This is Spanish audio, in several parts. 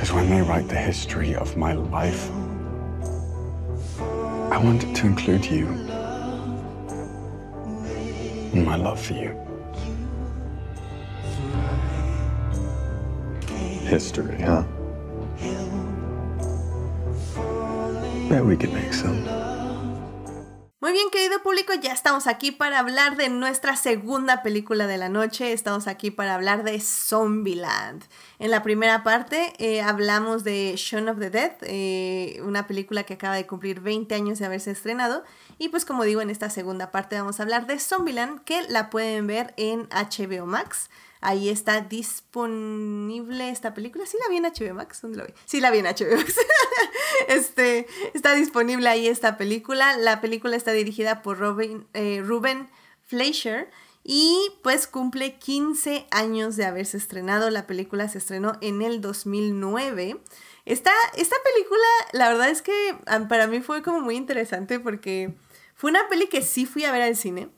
Because when they write the history of my life, I want to include you in my love for you. History, huh? Bet we could make some. Muy bien, querido público, ya estamos aquí para hablar de nuestra segunda película de la noche. Estamos aquí para hablar de Zombieland. En la primera parte eh, hablamos de Shaun of the Dead, eh, una película que acaba de cumplir 20 años de haberse estrenado. Y pues como digo, en esta segunda parte vamos a hablar de Zombieland, que la pueden ver en HBO Max. Ahí está disponible esta película. Sí la vi en HBO Max, ¿dónde la vi? Sí la vi en HBO Max. este, está disponible ahí esta película. La película está dirigida por Robin, eh, Ruben Fleischer y pues cumple 15 años de haberse estrenado. La película se estrenó en el 2009. esta película, la verdad es que para mí fue como muy interesante porque fue una peli que sí fui a ver al cine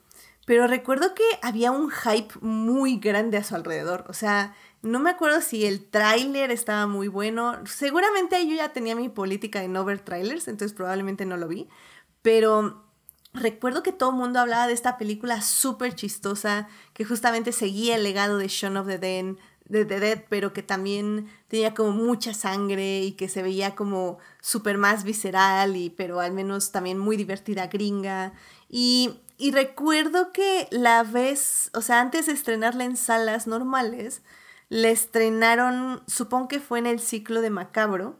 pero recuerdo que había un hype muy grande a su alrededor. O sea, no me acuerdo si el tráiler estaba muy bueno. Seguramente yo ya tenía mi política de no ver trailers, entonces probablemente no lo vi. Pero recuerdo que todo el mundo hablaba de esta película súper chistosa, que justamente seguía el legado de Shaun of the Dead, de Dead, pero que también tenía como mucha sangre y que se veía como súper más visceral, y, pero al menos también muy divertida gringa. Y y recuerdo que la vez, o sea, antes de estrenarla en salas normales, la estrenaron, supongo que fue en el ciclo de Macabro,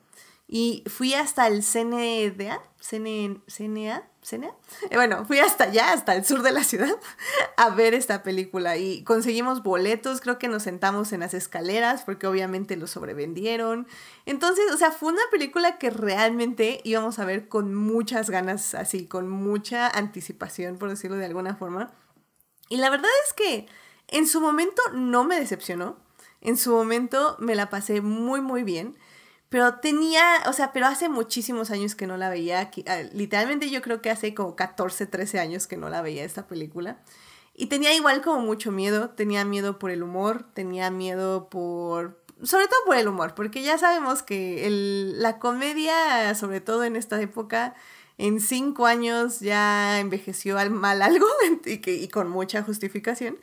y fui hasta el CNDA, e CNE CNA, e eh, bueno, fui hasta allá, hasta el sur de la ciudad, a ver esta película y conseguimos boletos, creo que nos sentamos en las escaleras porque obviamente lo sobrevendieron. Entonces, o sea, fue una película que realmente íbamos a ver con muchas ganas, así, con mucha anticipación, por decirlo de alguna forma. Y la verdad es que en su momento no me decepcionó, en su momento me la pasé muy, muy bien pero tenía, o sea, pero hace muchísimos años que no la veía, ah, literalmente yo creo que hace como 14, 13 años que no la veía esta película. Y tenía igual como mucho miedo, tenía miedo por el humor, tenía miedo por... Sobre todo por el humor, porque ya sabemos que la comedia, sobre todo en esta época, en cinco años ya envejeció al mal algo y, que, y con mucha justificación.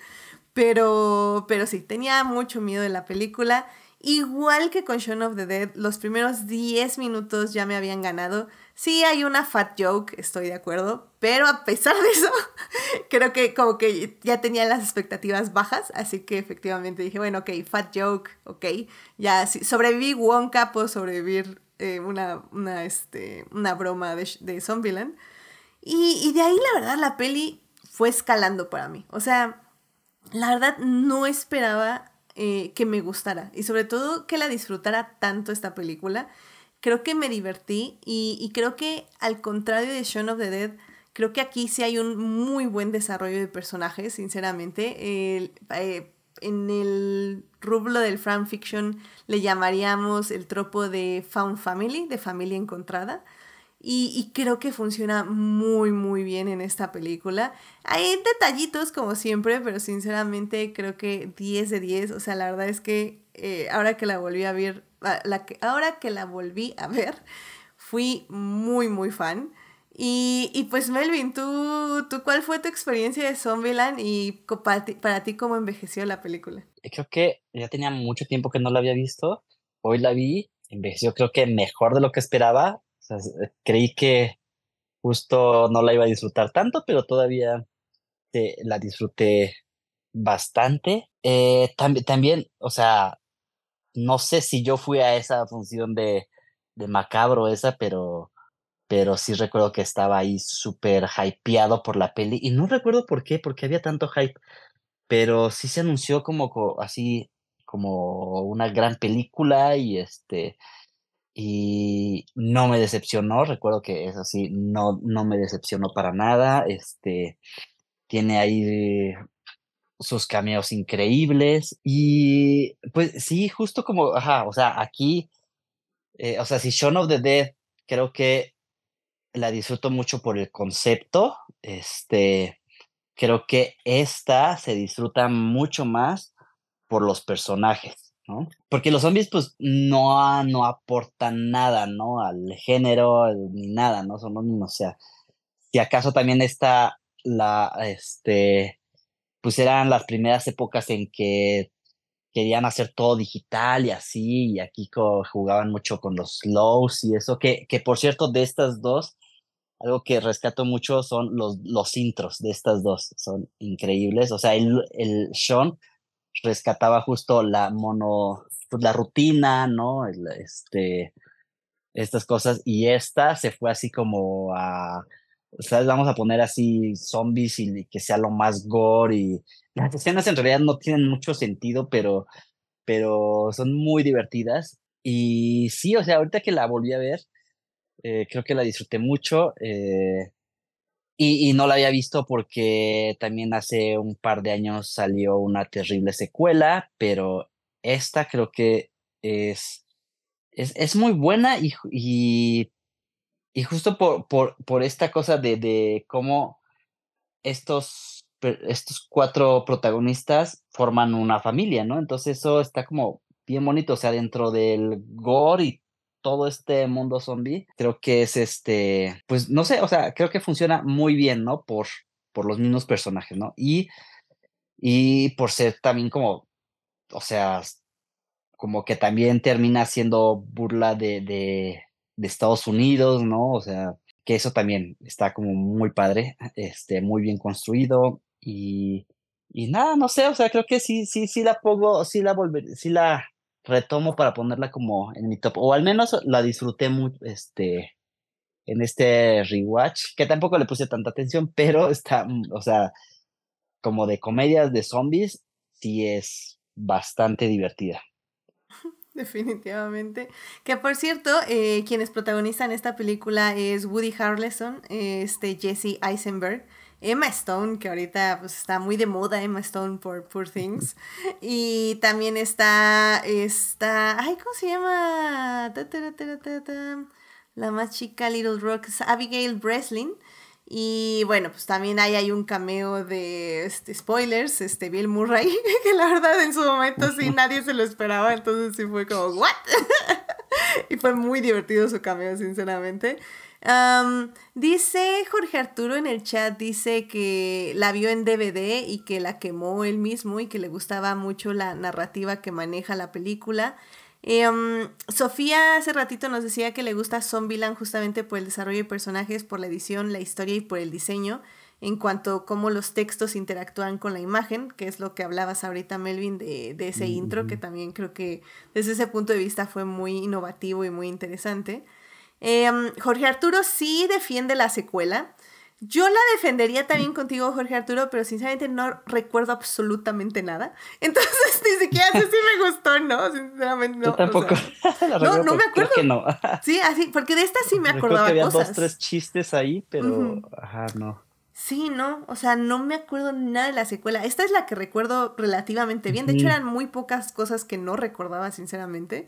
Pero, pero sí, tenía mucho miedo de la película Igual que con Shaun of the Dead, los primeros 10 minutos ya me habían ganado. Sí, hay una fat joke, estoy de acuerdo, pero a pesar de eso, creo que como que ya tenía las expectativas bajas, así que efectivamente dije, bueno, ok, fat joke, ok, ya sobreviví Wonka, puedo sobrevivir eh, una, una, este, broma de, Zombieland. Y, y de ahí, la verdad, la peli fue escalando para mí. O sea, la verdad, no esperaba eh, que me gustara y sobre todo que la disfrutara tanto esta película. Creo que me divertí y, creo que al contrario de Shaun of the Dead, creo que aquí sí hay un muy buen desarrollo de personajes, sinceramente. Eh, en el rublo del fiction le llamaríamos el tropo de found family, de familia encontrada. Y, creo que funciona muy, muy bien en esta película. Hay detallitos como siempre, pero sinceramente creo que 10 de 10. O sea, la verdad es que eh, ahora que la volví a ver, ah, la ahora que la volví a ver, fui muy, muy fan. Y, pues Melvin, ¿tú, ¿tú cuál fue tu experiencia de Zombieland y para ti cómo envejeció la película? Creo que ya tenía mucho tiempo que no la había visto. Hoy la vi, envejeció creo que mejor de lo que esperaba creí que justo no la iba a disfrutar tanto, pero todavía eh, la disfruté bastante. Eh, también, o sea, no sé si yo fui a esa función de, de macabro esa, pero, pero sí recuerdo que estaba ahí súper hypeado por la peli. Y no recuerdo por qué, porque había tanto hype, pero sí se anunció como así como una gran película y este y no me decepcionó, recuerdo que es así, no, no me decepcionó para nada, este, tiene ahí sus cameos increíbles y pues sí, justo como, ajá, o sea, aquí, eh, o sea, si Shaun of the Dead creo que la disfruto mucho por el concepto, este, creo que esta se disfruta mucho más por los personajes porque los zombies, pues, no, no aportan nada, ¿no? Al género, ni nada, ¿no? Son no, o sea, si acaso también está la, este, pues eran las primeras épocas en que querían hacer todo digital y así, y aquí jugaban mucho con los lows y eso, que, que por cierto, de estas dos, algo que rescato mucho son los, los intros de estas dos, son increíbles, o sea, el, el Sean rescataba justo la mono, pues, la rutina, ¿no? Este, estas cosas. Y esta se fue así como a, ¿sabes? Vamos a poner así zombies y que sea lo más gore. Y las escenas en realidad no tienen mucho sentido, pero, pero son muy divertidas. Y sí, o sea, ahorita que la volví a ver, eh, creo que la disfruté mucho. Eh, y, no la había visto porque también hace un par de años salió una terrible secuela, pero esta creo que es, es, muy buena y, justo por, por, por, esta cosa de, de cómo estos, estos cuatro protagonistas forman una familia, ¿no? Entonces eso está como bien bonito, o sea, dentro del gore y todo este mundo zombie, creo que es este, pues no sé, o sea, creo que funciona muy bien, ¿no? Por, por los mismos personajes, ¿no? Y, y por ser también como, o sea, como que también termina siendo burla de, de, Estados Unidos, ¿no? O sea, que eso también está como muy padre, este, muy bien construido y, y nada, no sé, o sea, creo que sí, sí, sí la pongo, sí la volveré, sí la retomo para ponerla como en mi top, o al menos la disfruté mucho este, en este rewatch, que tampoco le puse tanta atención, pero está, mm, o sea, como de comedias de zombies, sí es bastante divertida. Definitivamente. Que por cierto, eh, quienes protagonizan esta película es Woody Harrelson, este Jesse Eisenberg, Emma Stone, que ahorita pues, está muy de moda Emma Stone por Poor Things. Y también está, esta ay, ¿cómo se llama? La más chica Little Rock Abigail Breslin. Y bueno, pues también ahí hay un cameo de este, spoilers, este Bill Murray, que la verdad en su momento sí nadie se lo esperaba, entonces sí fue como, ¿what? y fue muy divertido su cameo, sinceramente dice Jorge Arturo en el chat, dice que la vio en DVD y que la quemó él mismo y que le gustaba mucho la narrativa que maneja la película. Em, Sofía hace ratito nos decía que le gusta Zombieland justamente por el desarrollo de personajes, por la edición, la historia y por el diseño, en cuanto a cómo los textos interactúan con la imagen, que es lo que hablabas ahorita, Melvin, de, ese intro, que también creo que desde ese punto de vista fue muy innovativo y muy interesante. Em, Jorge Arturo sí defiende la secuela. Yo la defendería también mm. contigo, Jorge Arturo, pero sinceramente no recuerdo absolutamente nada. Entonces, ni siquiera sé si me gustó, ¿no? Sinceramente no. Yo tampoco. no, no me pues, acuerdo. sí, así, porque de esta sí me acordaba que había dos, tres chistes ahí, pero, ajá, no. Sí, no, o sea, no me acuerdo nada de la secuela. Esta es la que recuerdo relativamente bien. De hecho, eran muy pocas cosas que no recordaba, sinceramente.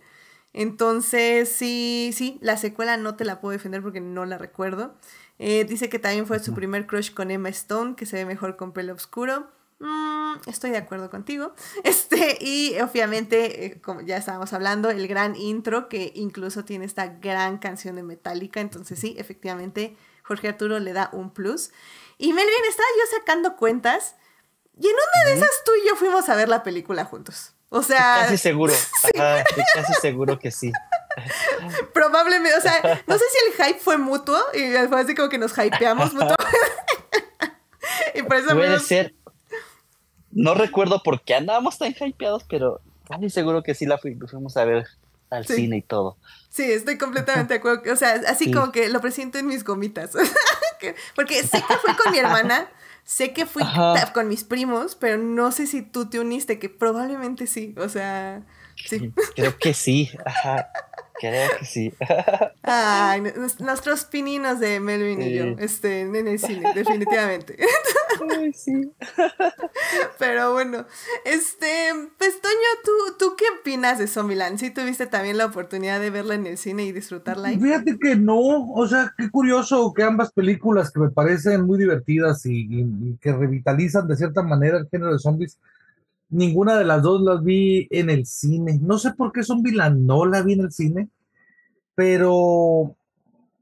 Entonces, sí, sí, la secuela no te la puedo defender porque no la recuerdo. Eh, dice que también fue su primer crush con Emma Stone, que se ve mejor con pelo oscuro. Mm, estoy de acuerdo contigo. Este, y obviamente, eh, como ya estábamos hablando, el gran intro que incluso tiene esta gran canción de Metallica. Entonces, sí, efectivamente, Jorge Arturo le da un plus. Y Melvin, estaba yo sacando cuentas. Y en una de esas tú y yo fuimos a ver la película juntos. O sea. Casi seguro. casi seguro que sí. Probablemente, o sea, no sé si el hype fue mutuo y fue así como que nos hypeamos mutuamente. y por eso Puede ser. No recuerdo por qué andábamos tan hypeados, pero casi seguro que sí la fuimos a ver al cine y todo. Sí, estoy completamente de acuerdo. O sea, así como que lo presiento en mis gomitas. Porque sí que fui con mi hermana Sé que fui con mis primos, pero no sé si tú te uniste, que probablemente sí, o sea, sí. Creo que sí. Ajá. Creo que sí. Ay, nuestros pininos de Melvin y yo este, en el cine, definitivamente. Ay, sí. Pero bueno, este, Pestoño, ¿tú, ¿tú qué opinas de Zombieland? ¿Sí tuviste también la oportunidad de verla en el cine y disfrutarla ahí? Fíjate que no, o sea, qué curioso que ambas películas que me parecen muy divertidas y que revitalizan de cierta manera el género de zombies, Ninguna de las dos las vi en el cine. No sé por qué son no la vi en el cine, pero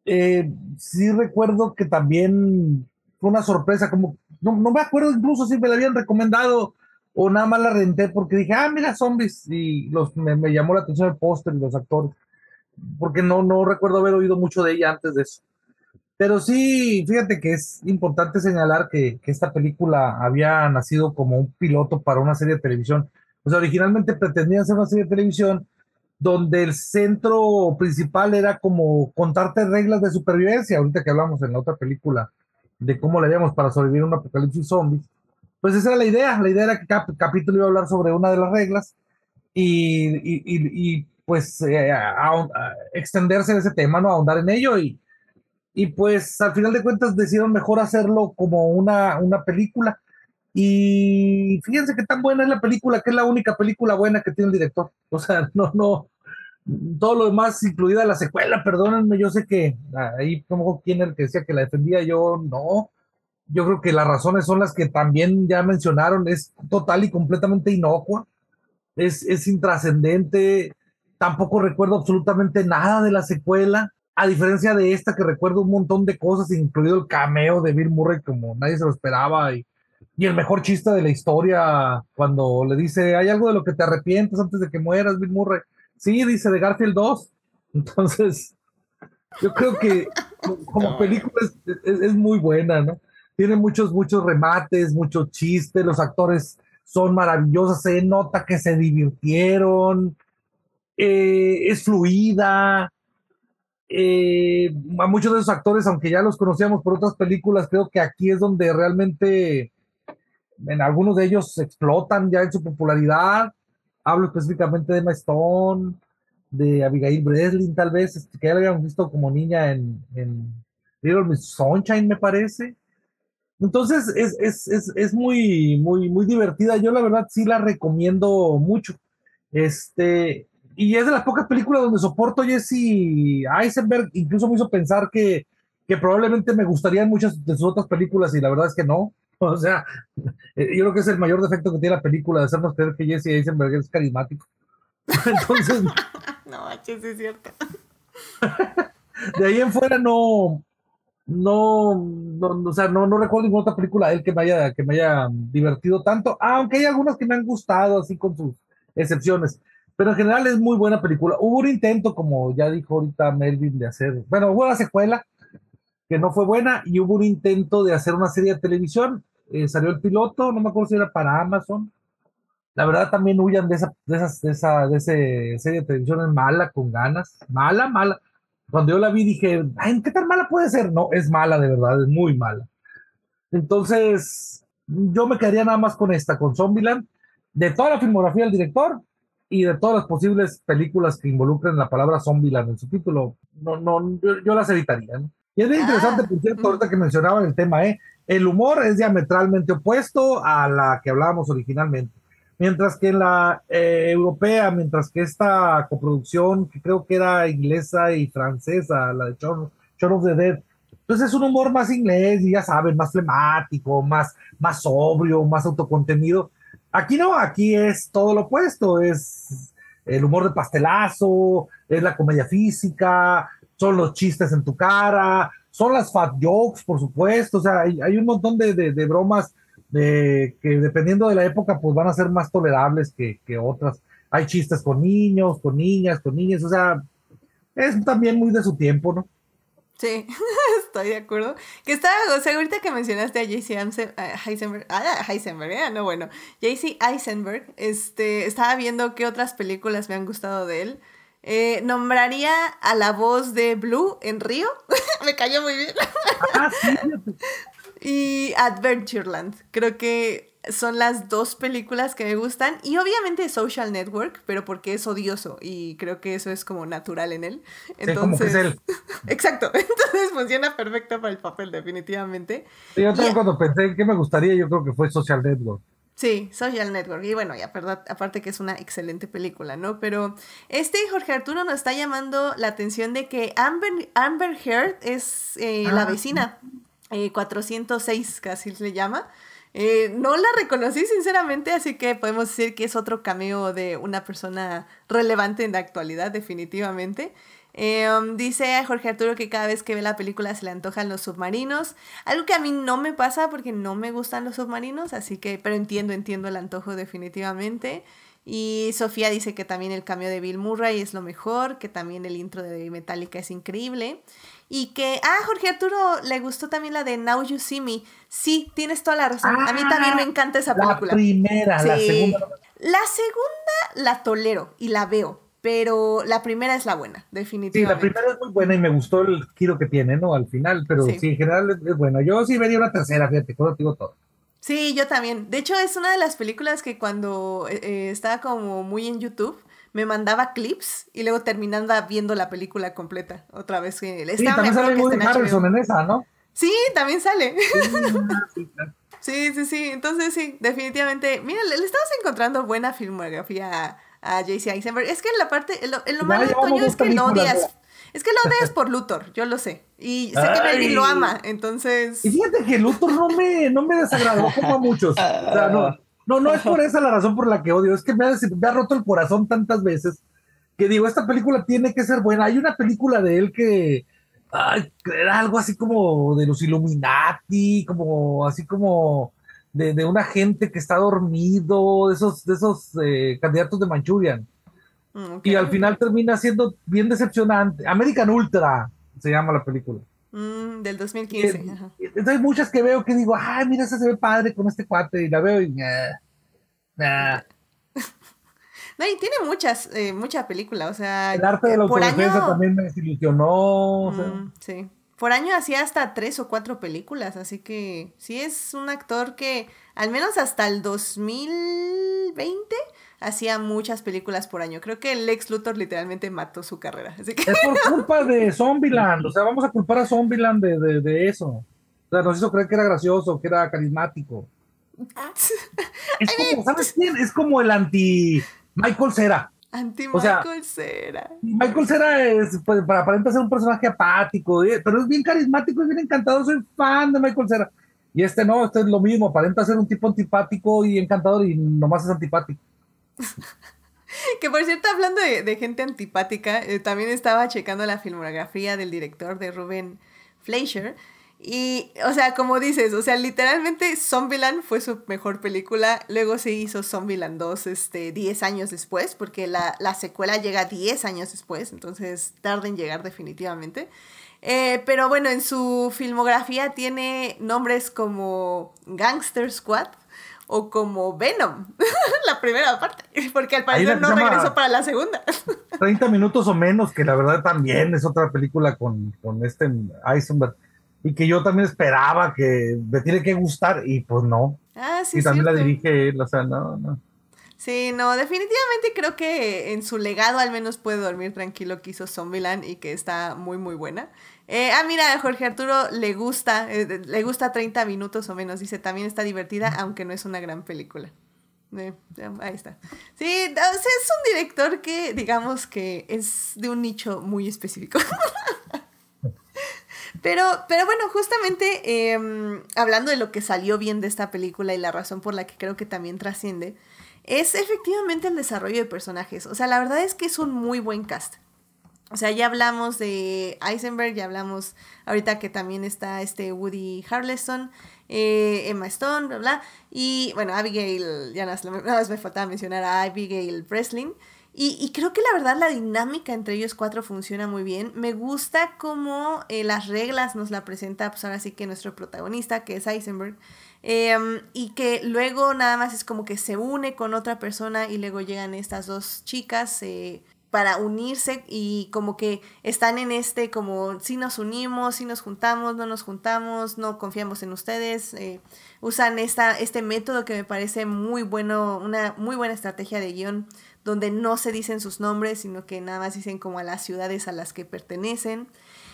eh, sí recuerdo que también fue una sorpresa, como no, me acuerdo incluso si me la habían recomendado o nada más la renté porque dije, ah, mira, zombies, y los, me, llamó la atención el póster y los actores, porque no, no recuerdo haber oído mucho de ella antes de eso. Pero sí, fíjate que es importante señalar que, esta película había nacido como un piloto para una serie de televisión. O sea, originalmente pretendía ser una serie de televisión donde el centro principal era como contarte reglas de supervivencia, ahorita que hablamos en la otra película de cómo le haríamos para sobrevivir a un apocalipsis zombie, Pues esa era la idea, la idea era que capítulo iba a hablar sobre una de las reglas y, pues eh, extenderse en ese tema, no ahondar en ello y y pues al final de cuentas decidieron mejor hacerlo como una, una película. Y fíjense que tan buena es la película, que es la única película buena que tiene el director. O sea, no, no, todo lo demás, incluida la secuela, perdónenme, yo sé que ahí como quien el que decía que la defendía, yo no. Yo creo que las razones son las que también ya mencionaron, es total y completamente inocua, es, es intrascendente, tampoco recuerdo absolutamente nada de la secuela a diferencia de esta que recuerdo un montón de cosas, incluido el cameo de Bill Murray como nadie se lo esperaba y, y el mejor chiste de la historia cuando le dice, hay algo de lo que te arrepientes antes de que mueras, Bill Murray. Sí, dice de Garfield 2. Entonces, yo creo que como película es, muy buena, ¿no? Tiene muchos, muchos remates, muchos chistes, los actores son maravillosos. se nota que se divirtieron, eh, es fluida, eh, a muchos de esos actores, aunque ya los conocíamos por otras películas, creo que aquí es donde realmente en algunos de ellos explotan ya en su popularidad. Hablo específicamente de Emma de Abigail Breslin, tal vez, este, que ya la habíamos visto como niña en, Little Miss Sunshine, me parece. Entonces es, muy, muy, muy divertida. Yo la verdad sí la recomiendo mucho. Este, y es de las pocas películas donde soporto Jesse Eisenberg. Incluso me hizo pensar que, que probablemente me gustarían muchas de sus otras películas y la verdad es que no. O sea, eh, yo creo que es el mayor defecto que tiene la película, de hacernos creer que Jesse Eisenberg es carismático. Entonces... no, sí es cierto. de ahí en fuera no, no, no, o sea, no, no recuerdo ninguna otra película de él que me haya, que me haya divertido tanto, aunque hay algunas que me han gustado, así con sus excepciones. Pero en general es muy buena película. Hubo un intento, como ya dijo ahorita Melvin, de hacer, bueno, hubo una secuela que no fue buena y hubo un intento de hacer una serie de televisión. Eh, salió el piloto, no me acuerdo si era para Amazon. La verdad también huyan de esa, de esa, de ese serie de televisión es mala, con ganas. Mala, mala. Cuando yo la vi dije, Ay, ¿qué tan mala puede ser? No, es mala de verdad, es muy mala. Entonces, yo me quedaría nada más con esta, con Zombieland. De toda la filmografía del director, y de todas las posibles películas que involucren la palabra Zombieland en su título, no, no, yo, las evitaría. Y es bien interesante, por cierto, ah. ahorita que mencionaban el tema, ¿eh? el humor es diametralmente opuesto a la que hablábamos originalmente. Mientras que en la eh, europea, mientras que esta coproducción, que creo que era inglesa y francesa, la de Shaun, of the Dead, pues es un humor más inglés, y ya saben, más flemático, más, más sobrio, más autocontenido Aquí no, aquí es todo lo opuesto, es el humor de pastelazo, es la comedia física, son los chistes en tu cara, son las fat jokes, por supuesto, o sea, hay, un montón de, bromas de, que dependiendo de la época, pues van a ser más tolerables que, que otras. Hay chistes con niños, con niñas, con niñas, o sea, es también muy de su tiempo, ¿no? Sí. estoy de acuerdo. Que estaba, o sea, ahorita que mencionaste a JC Heisenberg, ah, Heisenberg, eh, no, bueno, JC Eisenberg, este, estaba viendo qué otras películas me han gustado de él. Eh, nombraría a la voz de Blue en Río, me cayó muy bien. Ah, y Adventureland, creo que son las dos películas que me gustan y obviamente Social Network, pero porque es odioso y creo que eso es como natural en él. Entonces, Exacto, entonces funciona perfecto para el papel definitivamente. yo también cuando pensé qué me gustaría, yo creo que fue Social Network. Sí, Social Network. Y bueno, ya, aparte que es una excelente película, ¿no? Pero este Jorge Arturo nos está llamando la atención de que Amber, Amber Heard es eh, la ah. vecina, eh, 406 casi le llama. Eh, no la reconocí sinceramente, así que podemos decir que es otro cameo de una persona relevante en la actualidad, definitivamente. Eh, um, dice Jorge Arturo que cada vez que ve la película se le antojan los submarinos, algo que a mí no me pasa porque no me gustan los submarinos, así que, pero entiendo, entiendo el antojo definitivamente. Y Sofía dice que también el cameo de Bill Murray es lo mejor, que también el intro de Metallica es increíble. Y que, ah, Jorge Arturo le gustó también la de Now You See Me. Sí, tienes toda la razón. a mí también me ah, encanta esa película. La primera, la segunda. La segunda la tolero y la veo, pero la primera es la buena, definitivamente. Sí, la primera es muy buena y me gustó el giro que tiene, ¿no? Al final, pero sí, en general es, buena. Yo sí vería una tercera, fíjate, te digo todo. Sí, yo también. De hecho, es una de las películas que cuando eh, eh, estaba como muy en YouTube, me mandaba clips y luego terminaba viendo la película completa otra vez. Que sí, también sale Woody Harrelson en esa, ¿no? Sí, también sale. Sí, sí, sí, Entonces, sí, definitivamente. Mira, le, estamos encontrando buena filmografía a, a J.C. Eisenberg. Es que en la parte, lo, malo de Toño es que lo odias. Es que lo odias por Luthor, yo lo sé. Y sé que Melvin lo ama, entonces. Y fíjate que Luthor no me, no me desagradó como a muchos. O sea, no no, no es por esa la razón por la que odio. Es que me ha, roto el corazón tantas veces que digo, esta película tiene que ser buena. Hay una película de él que, era algo así como de los Illuminati, como así como de, una gente que está dormido, de esos, de esos eh, candidatos de Manchurian. Mm, y al final termina siendo bien decepcionante. American Ultra se llama la película. Mm, del 2015. entonces hay muchas que veo que digo, ay, mira, esa se ve padre con este cuate, y la veo y. Nah, y tiene muchas, eh, mucha película, o sea. El arte de la autodefensa también me desilusionó. Mm, sí por año hacía hasta tres o cuatro películas, así que sí es un actor que al menos hasta el 2020 hacía muchas películas por año. Creo que Lex Luthor literalmente mató su carrera. Es por culpa de Zombieland, o sea, vamos a culpar a Zombieland de, de eso. O sea, nos hizo creer que era gracioso, que era carismático. Es como, ¿sabes quién? Es como el anti Michael Cera. Anti Michael Michael Cera es, pues, para, ser un personaje apático, pero es bien carismático, es bien encantador. Soy fan de Michael Cera. Y este no, este es lo mismo. Aparenta ser un tipo antipático y encantador y nomás es antipático. que por cierto, hablando de, gente antipática, eh, también estaba checando la filmografía del director de Rubén Fleischer. Y, o sea, como dices, o sea, literalmente Zombieland fue su mejor película. Luego se hizo Zombieland 2 este, 10 años después, porque la, secuela llega 10 años después, entonces tarda en llegar definitivamente. Eh, pero bueno, en su filmografía tiene nombres como Gangster Squad o como Venom, la primera parte, porque al parecer no regresó para la segunda. 30 minutos o menos, que la verdad también es otra película con, con este Eisenberg y que yo también esperaba que me tiene que gustar y pues no. Ah, sí. Y también la dirige o sea, no, no. Sí, no, definitivamente creo que en su legado al menos puede dormir tranquilo que hizo Zombieland y que está muy muy buena. Eh, ah, mira, Jorge Arturo le gusta, eh, le gusta 30 minutos o menos, dice, también está divertida, aunque no es una gran película. Eh, ahí está. Sí, es un director que digamos que es de un nicho muy específico. Pero, pero bueno, justamente em, hablando de lo que salió bien de esta película y la razón por la que creo que también trasciende, es efectivamente el desarrollo de personajes. O sea, la verdad es que es un muy buen cast. O sea, ya hablamos de Eisenberg, ya hablamos ahorita que también está este Woody Harrelson, eh, Emma Stone, bla, bla. Y bueno, Abigail, ya nada más, nada más me faltaba mencionar a Abigail Breslin. Y, creo que la verdad la dinámica entre ellos cuatro funciona muy bien. Me gusta cómo eh, las reglas nos la presenta, pues ahora sí que nuestro protagonista, que es Eisenberg, em, y que luego nada más es como que se une con otra persona y luego llegan estas dos chicas eh, para unirse y como que están en este como si nos unimos, si nos juntamos, no nos juntamos, no confiamos en ustedes. Eh, usan esta, este método que me parece muy bueno, una muy buena estrategia de guión donde no se dicen sus nombres, sino que nada más dicen como a las ciudades a las que pertenecen.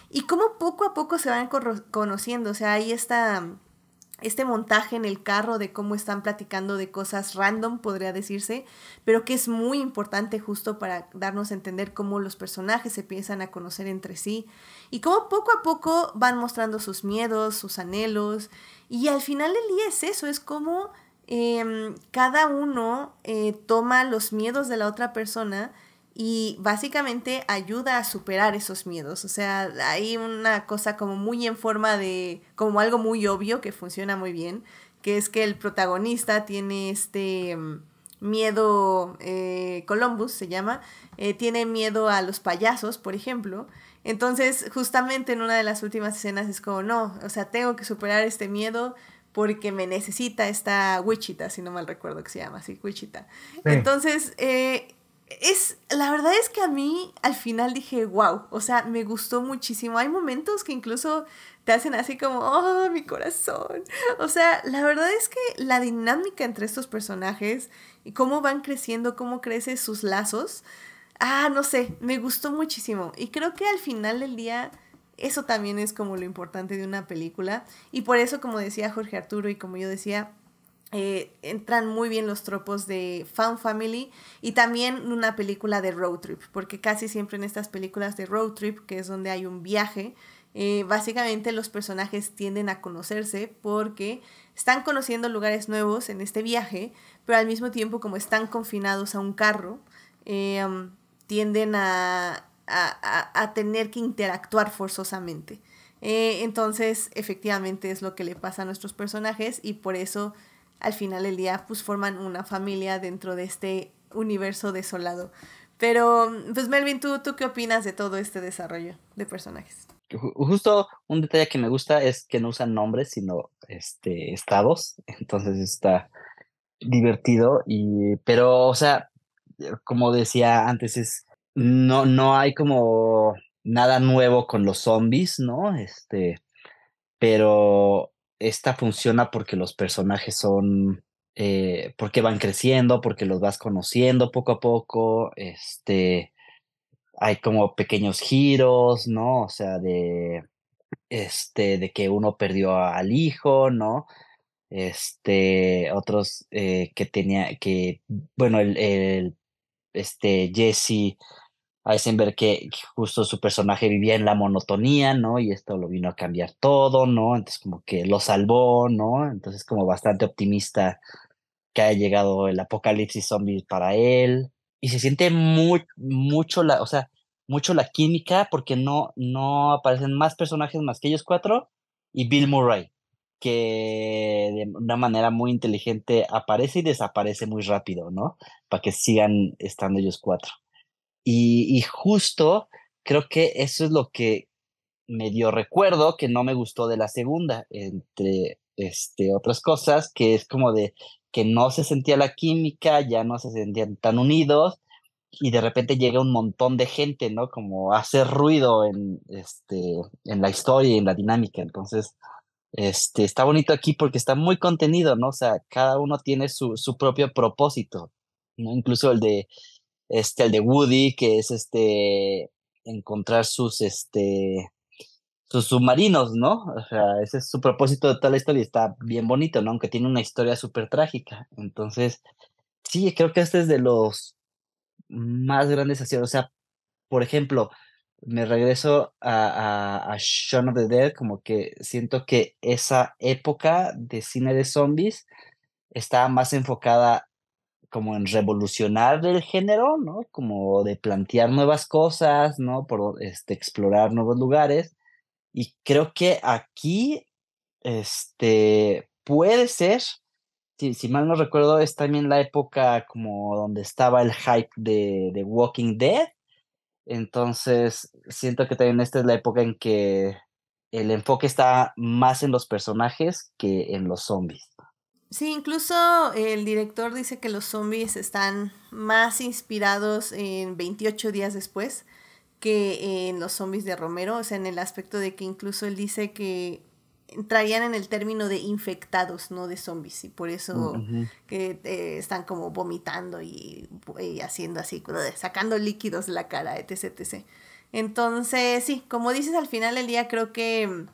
Y cómo poco a poco se van conociendo, o sea, hay este montaje en el carro de cómo están platicando de cosas random, podría decirse, pero que es muy importante justo para darnos a entender cómo los personajes se piensan a conocer entre sí y cómo poco a poco van mostrando sus miedos, sus anhelos. Y al final del día es eso, es como Em, cada uno eh, toma los miedos de la otra persona y básicamente ayuda a superar esos miedos. O sea, hay una cosa como muy en forma de, como algo muy obvio que funciona muy bien, que es que el protagonista tiene este em, miedo, eh, Columbus se llama, eh, tiene miedo a los payasos, por ejemplo. Entonces, justamente en una de las últimas escenas es como, no, o sea, tengo que superar este miedo, porque me necesita esta Wichita, si no mal recuerdo que se llama así, Wichita. Entonces, eh, es, la verdad es que a mí al final dije, wow, o sea, me gustó muchísimo. Hay momentos que incluso te hacen así como, oh, mi corazón. O sea, la verdad es que la dinámica entre estos personajes y cómo van creciendo, cómo crecen sus lazos, ah, no sé, me gustó muchísimo. Y creo que al final del día eso también es como lo importante de una película. Y por eso, como decía Jorge Arturo y como yo decía, eh, entran muy bien los tropos de fan Family y también una película de road trip, porque casi siempre en estas películas de road trip, que es donde hay un viaje, eh, básicamente los personajes tienden a conocerse porque están conociendo lugares nuevos en este viaje, pero al mismo tiempo como están confinados a un carro, eh, um, tienden a, a, tener que interactuar forzosamente. Eh, entonces, efectivamente es lo que le pasa a nuestros personajes y por eso al final del día pues forman una familia dentro de este universo desolado. Pero, pues Melvin, ¿tú, ¿tú qué opinas de todo este desarrollo de personajes? Justo un detalle que me gusta es que no usan nombres, sino este, estados. Entonces está divertido. Y, pero, o sea, como decía antes, es no, no hay como nada nuevo con los zombies, ¿no? Este, pero esta funciona porque los personajes son, eh, porque van creciendo, porque los vas conociendo poco a poco, este, hay como pequeños giros, ¿no? O sea, de, este, de que uno perdió al hijo, ¿no? Este, otros eh, que tenía, que, bueno, el este, Jesse hacen ver que justo su personaje vivía en la monotonía, ¿no? Y esto lo vino a cambiar todo, ¿no? Entonces como que lo salvó, ¿no? Entonces como bastante optimista que haya llegado el apocalipsis zombie para él. Y se siente muy, mucho la, o sea, mucho la química porque no, no aparecen más personajes más que ellos cuatro y Bill Murray, que de una manera muy inteligente aparece y desaparece muy rápido, ¿no? Para que sigan estando ellos cuatro. Y, justo creo que eso es lo que me dio recuerdo que no me gustó de la segunda, entre este, otras cosas, que es como de que no se sentía la química, ya no se sentían tan unidos y de repente llega un montón de gente, ¿no? Como hacer ruido en, este, en la historia y en la dinámica. Entonces, este, está bonito aquí porque está muy contenido, ¿no? O sea, cada uno tiene su propio propósito, ¿no? Incluso el de este, el de Woody, que es este, encontrar sus, este, sus submarinos, ¿no? O sea, ese es su propósito de toda la historia y está bien bonito, ¿no? Aunque tiene una historia súper trágica. Entonces, sí, creo que este es de los más grandes así. O sea, por ejemplo, me regreso a, a, of the Dead, como que siento que esa época de cine de zombies está más enfocada como en revolucionar el género, ¿no? Como de plantear nuevas cosas, ¿no? Por este, explorar nuevos lugares. Y creo que aquí, este, puede ser, si, mal no recuerdo, es también la época como donde estaba el hype de, de Walking Dead. Entonces, siento que también esta es la época en que el enfoque está más en los personajes que en los zombies. Sí, incluso el director dice que los zombies están más inspirados en 28 días después que en los zombies de Romero, o sea, en el aspecto de que incluso él dice que entrarían en el término de infectados, no de zombies, y por eso mm, que eh, están como vomitando y, haciendo así, sacando líquidos de la cara, etc, etc. Entonces, sí, como dices al final del día, creo que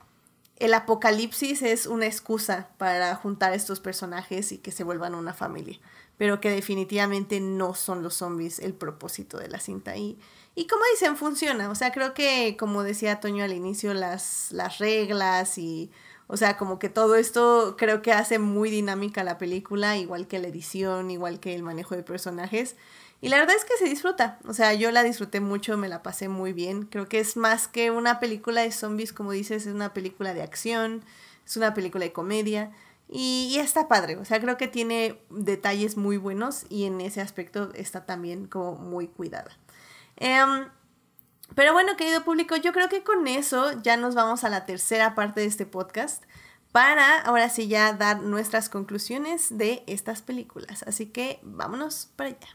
el apocalipsis es una excusa para juntar estos personajes y que se vuelvan una familia, pero que definitivamente no son los zombies el propósito de la cinta. Y, y como dicen, funciona. O sea, creo que, como decía Toño al inicio, las, las reglas y o sea, como que todo esto creo que hace muy dinámica la película, igual que la edición, igual que el manejo de personajes. Y la verdad es que se disfruta. O sea, yo la disfruté mucho, me la pasé muy bien. Creo que es más que una película de zombies, como dices, es una película de acción, es una película de comedia. Y, está padre, o sea, creo que tiene detalles muy buenos y en ese aspecto está también como muy cuidada. Em, pero bueno, querido público, yo creo que con eso ya nos vamos a la tercera parte de este podcast para ahora sí ya dar nuestras conclusiones de estas películas. Así que vámonos para allá.